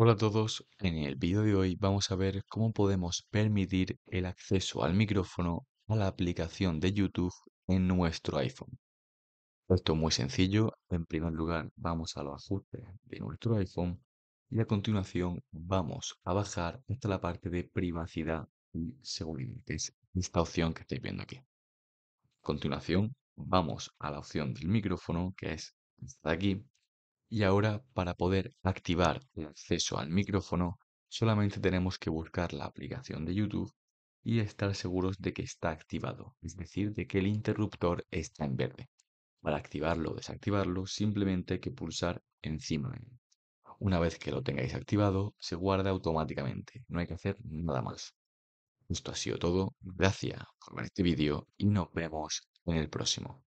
Hola a todos, en el vídeo de hoy vamos a ver cómo podemos permitir el acceso al micrófono a la aplicación de YouTube en nuestro iPhone. Esto es muy sencillo, en primer lugar vamos a los ajustes de nuestro iPhone y a continuación vamos a bajar hasta la parte de privacidad y seguridad, que es esta opción que estáis viendo aquí. A continuación vamos a la opción del micrófono, que es esta de aquí, y ahora para poder activar el acceso al micrófono solamente tenemos que buscar la aplicación de YouTube y estar seguros de que está activado, es decir, de que el interruptor está en verde. Para activarlo o desactivarlo simplemente hay que pulsar encima Una vez que lo tengáis activado, se guarda automáticamente, no hay que hacer nada más. Esto ha sido todo, gracias por ver este vídeo y nos vemos en el próximo.